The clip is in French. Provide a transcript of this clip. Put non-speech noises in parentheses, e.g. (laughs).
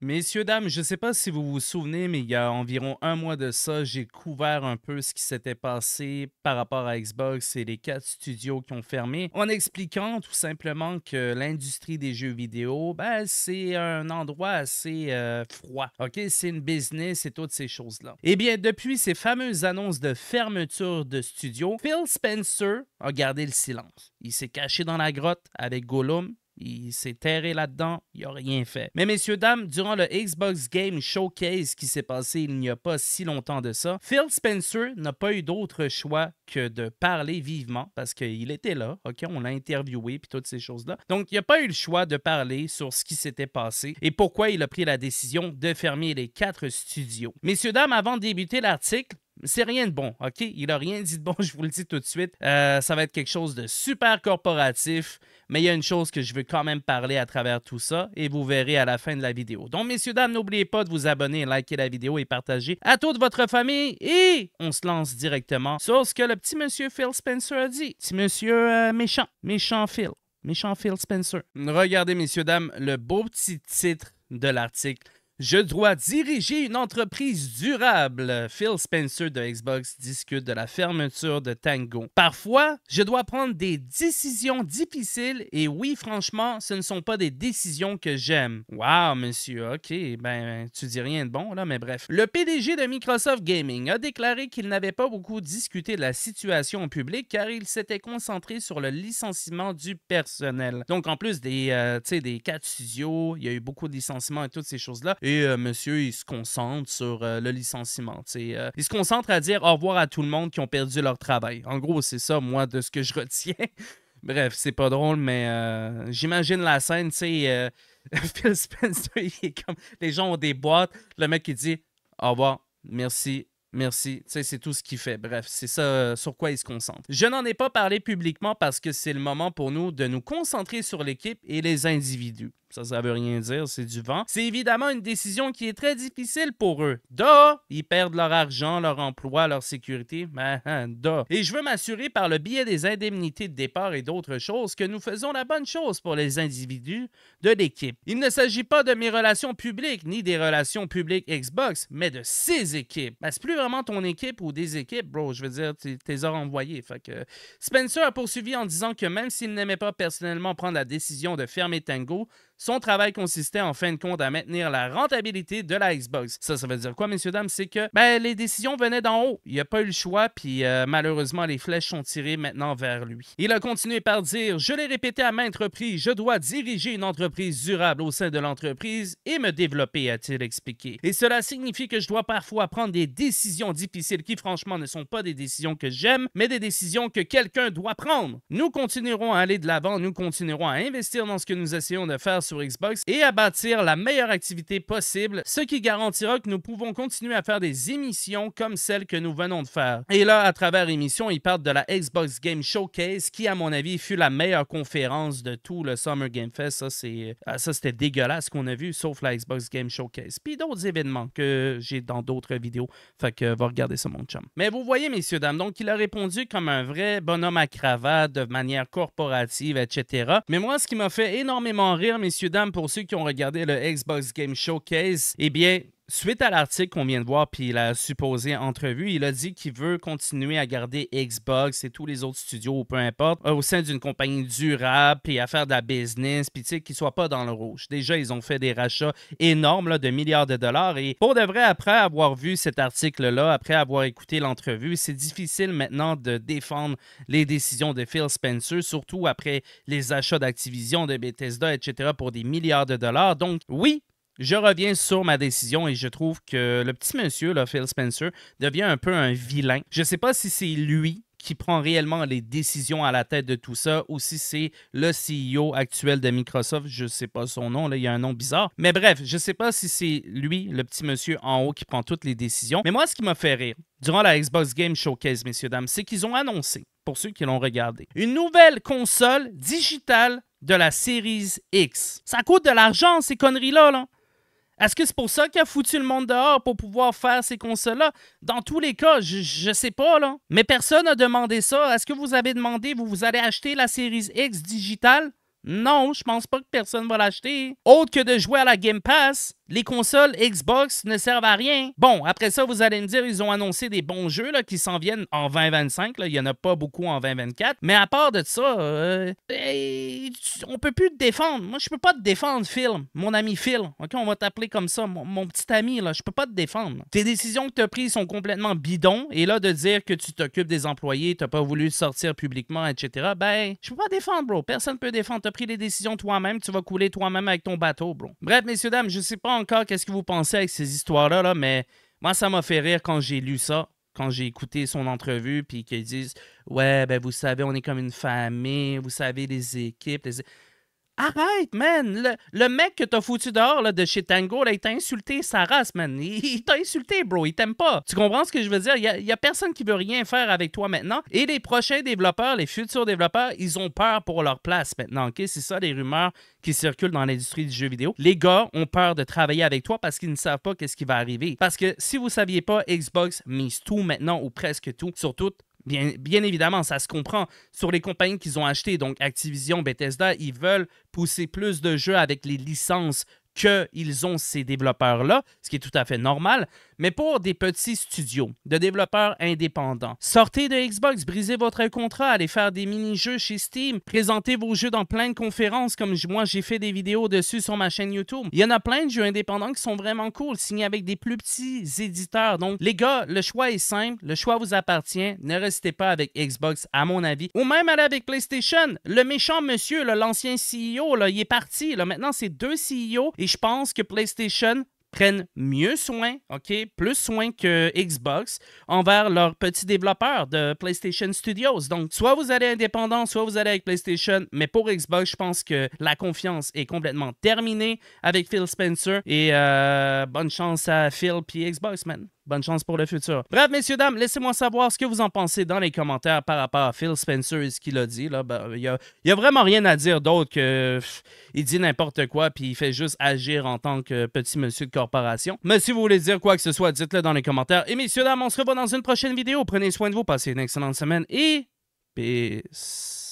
Messieurs, dames, je ne sais pas si vous vous souvenez, mais il y a environ un mois de ça, j'ai couvert un peu ce qui s'était passé par rapport à Xbox et les quatre studios qui ont fermé, en expliquant tout simplement que l'industrie des jeux vidéo, ben, c'est un endroit assez euh, froid. OK, c'est une business et toutes ces choses-là. Eh bien, depuis ces fameuses annonces de fermeture de studios, Phil Spencer a gardé le silence. Il s'est caché dans la grotte avec Gollum, il s'est terré là-dedans, il n'a rien fait. Mais messieurs, dames, durant le Xbox Game Showcase qui s'est passé il n'y a pas si longtemps de ça, Phil Spencer n'a pas eu d'autre choix que de parler vivement parce qu'il était là, ok, on l'a interviewé puis toutes ces choses-là. Donc il n'a pas eu le choix de parler sur ce qui s'était passé et pourquoi il a pris la décision de fermer les quatre studios. Messieurs, dames, avant de débuter l'article, c'est rien de bon, OK? Il a rien dit de bon, (laughs) je vous le dis tout de suite. Euh, ça va être quelque chose de super corporatif, mais il y a une chose que je veux quand même parler à travers tout ça et vous verrez à la fin de la vidéo. Donc, messieurs, dames, n'oubliez pas de vous abonner, liker la vidéo et partager à toute votre famille et on se lance directement sur ce que le petit monsieur Phil Spencer a dit. Petit monsieur euh, méchant, méchant Phil, méchant Phil Spencer. Regardez, messieurs, dames, le beau petit titre de l'article je dois diriger une entreprise durable. Phil Spencer de Xbox discute de la fermeture de Tango. Parfois, je dois prendre des décisions difficiles et oui, franchement, ce ne sont pas des décisions que j'aime. Waouh, monsieur, ok, ben, tu dis rien de bon là, mais bref. Le PDG de Microsoft Gaming a déclaré qu'il n'avait pas beaucoup discuté de la situation en public car il s'était concentré sur le licenciement du personnel. Donc, en plus des, euh, sais, des cas de il y a eu beaucoup de licenciements et toutes ces choses-là et euh, monsieur, il se concentre sur euh, le licenciement. Euh. il se concentre à dire au revoir à tout le monde qui ont perdu leur travail. En gros, c'est ça, moi, de ce que je (laughs) retiens. Bref, c'est pas drôle, mais j'imagine la scène, tu sais, (laughs) Phil Spencer, comme, les gens ont des boîtes, le mec, il dit au revoir, merci, Merci. c'est tout ce qu'il fait. Bref, c'est ça sur quoi il se concentre. Je n'en ai pas parlé publiquement parce que c'est le moment pour nous de nous concentrer sur l'équipe et les individus. Ça, ça veut rien dire, c'est du vent. C'est évidemment une décision qui est très difficile pour eux. Da, ils perdent leur argent, leur emploi, leur sécurité. Mais ben, hein, da. Et je veux m'assurer par le biais des indemnités de départ et d'autres choses que nous faisons la bonne chose pour les individus de l'équipe. Il ne s'agit pas de mes relations publiques ni des relations publiques Xbox, mais de ses équipes. Ben, c'est plus vraiment ton équipe ou des équipes, bro. Je veux dire, t'es envoyé. Fait que Spencer a poursuivi en disant que même s'il n'aimait pas personnellement prendre la décision de fermer Tango, son travail consistait en fin de compte à maintenir la rentabilité de la Xbox. Ça, ça veut dire quoi, messieurs, dames? C'est que ben, les décisions venaient d'en haut. Il n'y a pas eu le choix, puis euh, malheureusement, les flèches sont tirées maintenant vers lui. Il a continué par dire Je l'ai répété à maintes reprises, je dois diriger une entreprise durable au sein de l'entreprise et me développer, a-t-il expliqué. Et cela signifie que je dois parfois prendre des décisions difficiles qui, franchement, ne sont pas des décisions que j'aime, mais des décisions que quelqu'un doit prendre. Nous continuerons à aller de l'avant, nous continuerons à investir dans ce que nous essayons de faire sur Xbox et à bâtir la meilleure activité possible, ce qui garantira que nous pouvons continuer à faire des émissions comme celle que nous venons de faire. Et là, à travers émissions, ils parlent de la Xbox Game Showcase, qui, à mon avis, fut la meilleure conférence de tout le Summer Game Fest. Ça, c'est, ah, ça c'était dégueulasse ce qu'on a vu, sauf la Xbox Game Showcase. Puis d'autres événements que j'ai dans d'autres vidéos. Fait que va regarder ça, mon chum. Mais vous voyez, messieurs, dames, donc il a répondu comme un vrai bonhomme à cravate, de manière corporative, etc. Mais moi, ce qui m'a fait énormément rire, messieurs, messieurs, pour ceux qui ont regardé le Xbox Game Showcase, eh bien, Suite à l'article qu'on vient de voir, puis la supposée entrevue, il a dit qu'il veut continuer à garder Xbox et tous les autres studios, ou peu importe, euh, au sein d'une compagnie durable, puis à faire de la business, puis tu sais, qu'ils soient pas dans le rouge. Déjà, ils ont fait des rachats énormes là, de milliards de dollars. Et pour de vrai, après avoir vu cet article-là, après avoir écouté l'entrevue, c'est difficile maintenant de défendre les décisions de Phil Spencer, surtout après les achats d'Activision, de Bethesda, etc., pour des milliards de dollars. Donc, oui, je reviens sur ma décision et je trouve que le petit monsieur, là, Phil Spencer, devient un peu un vilain. Je ne sais pas si c'est lui qui prend réellement les décisions à la tête de tout ça ou si c'est le CEO actuel de Microsoft, je ne sais pas son nom, là, il y a un nom bizarre. Mais bref, je ne sais pas si c'est lui, le petit monsieur en haut, qui prend toutes les décisions. Mais moi, ce qui m'a fait rire durant la Xbox Game Showcase, messieurs, dames, c'est qu'ils ont annoncé, pour ceux qui l'ont regardé, une nouvelle console digitale de la Series X. Ça coûte de l'argent, ces conneries-là. Là. Est-ce que c'est pour ça qu'il a foutu le monde dehors pour pouvoir faire ces consoles-là? Dans tous les cas, je, sais pas, là. Mais personne n'a demandé ça. Est-ce que vous avez demandé, vous, vous allez acheter la série X digitale? Non, je pense pas que personne va l'acheter. Autre que de jouer à la Game Pass, les consoles Xbox ne servent à rien. Bon, après ça, vous allez me dire, ils ont annoncé des bons jeux là, qui s'en viennent en 2025. Il y en a pas beaucoup en 2024. Mais à part de ça, euh, on peut plus te défendre. Moi, je peux pas te défendre, Phil. Mon ami Phil. OK, on va t'appeler comme ça. Mon, petit ami, là, je peux pas te défendre. Tes décisions que tu prises sont complètement bidons. Et là, de dire que tu t'occupes des employés, t'as pas voulu sortir publiquement, etc. Ben, je peux pas te défendre, bro. Personne peut défendre pris les décisions toi-même, tu vas couler toi-même avec ton bateau, bro. Bref, messieurs, dames, je sais pas encore qu'est-ce que vous pensez avec ces histoires-là, mais moi, ça m'a fait rire quand j'ai lu ça, quand j'ai écouté son entrevue, puis qu'ils disent Ouais, ben vous savez, on est comme une famille, vous savez, les équipes, les... Arrête, man! Le, mec que t'as foutu dehors de chez Tango, il t'a insulté sa race, man. Il, t'a insulté, bro. Il t'aime pas. Tu comprends ce que je veux dire? Il y, a personne qui veut rien faire avec toi maintenant. Et les prochains développeurs, les futurs développeurs, ils ont peur pour leur place maintenant. ok? C'est ça les rumeurs qui circulent dans l'industrie du jeu vidéo. Les gars ont peur de travailler avec toi parce qu'ils ne savent pas qu'est-ce qui va arriver. Parce que si vous saviez pas, Xbox mise tout maintenant ou presque tout sur tout. Bien, évidemment, ça se comprend. Sur les compagnies qu'ils ont achetées, donc Activision, Bethesda, ils veulent pousser plus de jeux avec les licences qu'ils ont ces développeurs-là, ce qui est tout à fait normal, mais pour des petits studios, de développeurs indépendants. Sortez de Xbox, brisez votre contrat, allez faire des mini-jeux chez Steam, présentez vos jeux dans plein de conférences comme moi j'ai fait des vidéos dessus sur ma chaîne YouTube. Il y en a plein de jeux indépendants qui sont vraiment cool, signés avec des plus petits éditeurs. Donc les gars, le choix est simple, le choix vous appartient, ne restez pas avec Xbox à mon avis, ou même aller avec PlayStation. Le méchant monsieur, l'ancien CEO, il est parti, maintenant c'est deux CEO et je pense que PlayStation prennent mieux soin, OK, plus soin que Xbox envers leurs petits développeurs de PlayStation Studios. Donc, soit vous allez indépendant, soit vous allez avec PlayStation, mais pour Xbox, je pense que la confiance est complètement terminée avec Phil Spencer et euh, bonne chance à Phil puis Xbox, man. Bonne chance pour le futur. Bref, messieurs, dames, laissez-moi savoir ce que vous en pensez dans les commentaires par rapport à Phil Spencer et ce qu'il a dit. Là, ben, il, n'y a vraiment rien à dire d'autre que il dit n'importe quoi puis il fait juste agir en tant que petit monsieur de corporation. Mais si vous voulez dire quoi que ce soit, dites-le dans les commentaires. Et messieurs, dames, on se revoit dans une prochaine vidéo. Prenez soin de vous, passez une excellente semaine et peace.